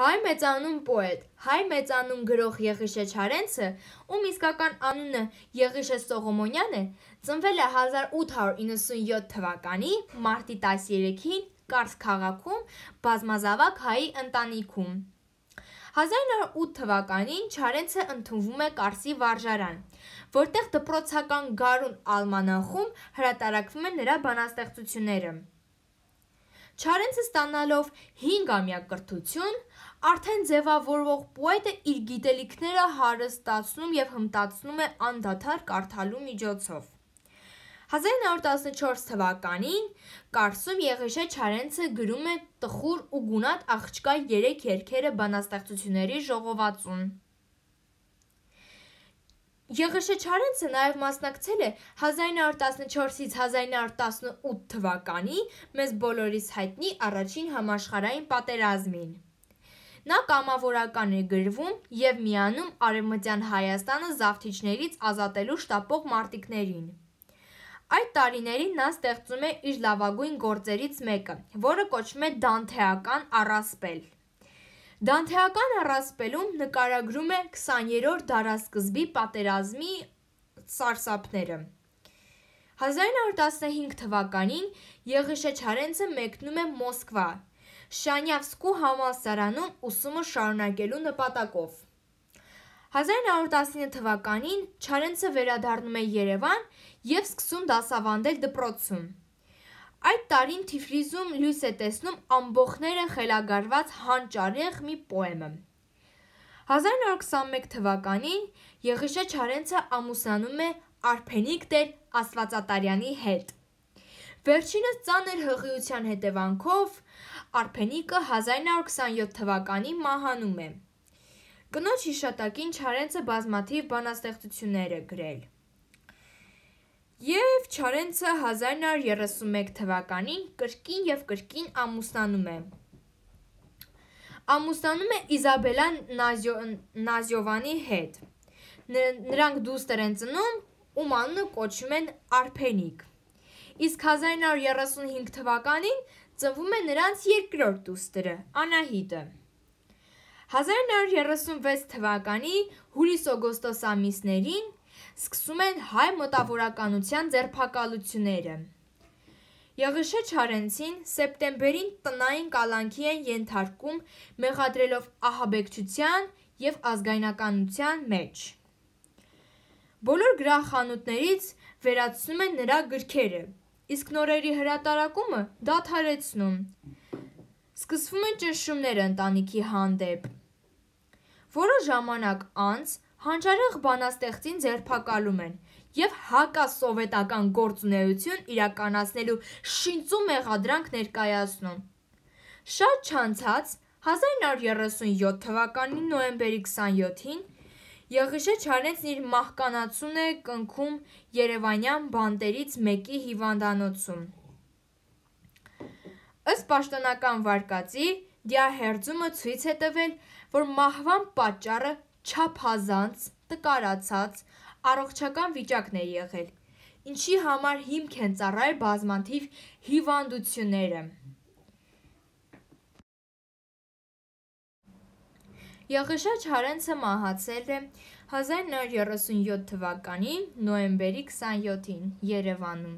հայ մեծանուն պոետ, հայ մեծանուն գրող Եղիշե Չարենցը, ում իսկական անունը Եղիշե Սողոմոնյան է, ծնվել է 1897 թվականի մարտի 13-ին Կարս քաղաքում բազմազավակ հայի ընտանիքում։ 1908 թվականին Չարենցը ընդունվում է Կարսի վարժարան, որտեղ դպրոցական գարուն ալմանախում հրատարակվում են նրա բանաստեղծությունները։ Չարենցը ստանալով 5 ամյա կրթություն, Արդեն ձևավորվող պոետը իր գիտելիքները հարստացնում եւ հմտացնում է անդադար կարդալու միջոցով։ 1914 թվականին Կարսում Եղիշե Չարենցը գրում է Տխուր ու գունատ աղջկա 3 երգերը բանաստեղծությունների ժողովածուն։ Եղիշե Չարենցը նաև մասնակցել է 1914-ից 1918 թվականի մեզ բոլորիս հայտնի առաջին համաշխարհային պատերազմին։ Նա կամավորական էր գրվում և միանում Արևմտյան Հայաստանը զավթիչներից ազատելու շտապող մարտիկներին։ Այդ տարիներին նա ստեղծում է իր լավագույն գործերից մեկը, որը կոչվում է «Դանթեական առասպել»։ «Դանթեական առասպելում» նկարագրում է 20-րդ դարասկզբի պատերազմի սարսափները։ 1915 թվականին Եղիշե Չարենցը մեկնում է Մոսկվա Շանյավսկու համալսարանում ուսումը շարունակելու նպատակով։ 1919 թվականին Չարենցը վերադառնում է Երևան և սկսում դասավանդել դպրոցում։ Այդ տարին Թիֆլիսում լույս է տեսնում «Ամբոխները» խելագարված հանճարեղ մի պոեմը։ 1921 թվականին Եղիշե Չարենցը ամուսնանում է Արփենիկ տեր Աստվածատարյանի հետ Վերջինս ծանր հղիության հետևանքով Արփենիկը 1927 թվականին մահանում է։ Կնոջ հիշատակին Չարենցը բազմաթիվ բանաստեղծություններ է գրել։ Եվ Չարենցը 1931 թվականին կրկին եւ կրկին ամուսնանում է։ Ամուսնանում է Իզաբելա Նազյո, Նազյովանի հետ։ Նրանք դուստր են ծնում, ում անունը կոչում են Արփենիկ իսկ 1935 թվականին ծնվում է նրանց երկրորդ դուստրը՝ Անահիտը։ 1936 թվականի հուլիս-օգոստոս ամիսներին սկսում են հայ մտավորականության ձերբակալությունները։ Եղիշե Չարենցին սեպտեմբերին տնային կալանքի են ենթարկում մեղադրելով ահաբեկչության և ազգայնականության մեջ։ Բոլոր գրախանութներից վերացնում են նրա գրքերը, իսկ նորերի հրատարակումը դադարեցնում։ Սկսվում են ճնշումները ընտանիքի հանդեպ։ Որոշ ժամանակ անց հանճարեղ բանաստեղծին ձերբակալում են եւ հակասովետական գործունեություն իրականացնելու շինծու մեղադրանք ներկայացնում։ Շատ չանցած 1937 թվականի նոեմբերի 27-ին ԵՂՇ չարենցն իր մահկանացուն է կնքում երևանյան բանտերից մեկի հիվանդանոցում։ Ըստ պաշտոնական վարկածի դիահերձումը ցույց է տվել, որ մահվան պատճառը չափազանց տկարացած առողջական վիճակն է եղել, ինչի համար հիմք են ծառայել բազմաթիվ հիվանդությունները։ Եղիշաչ Հարենցը մահացել է 1937 թվականի նոյեմբերի 27-ին Երևանում։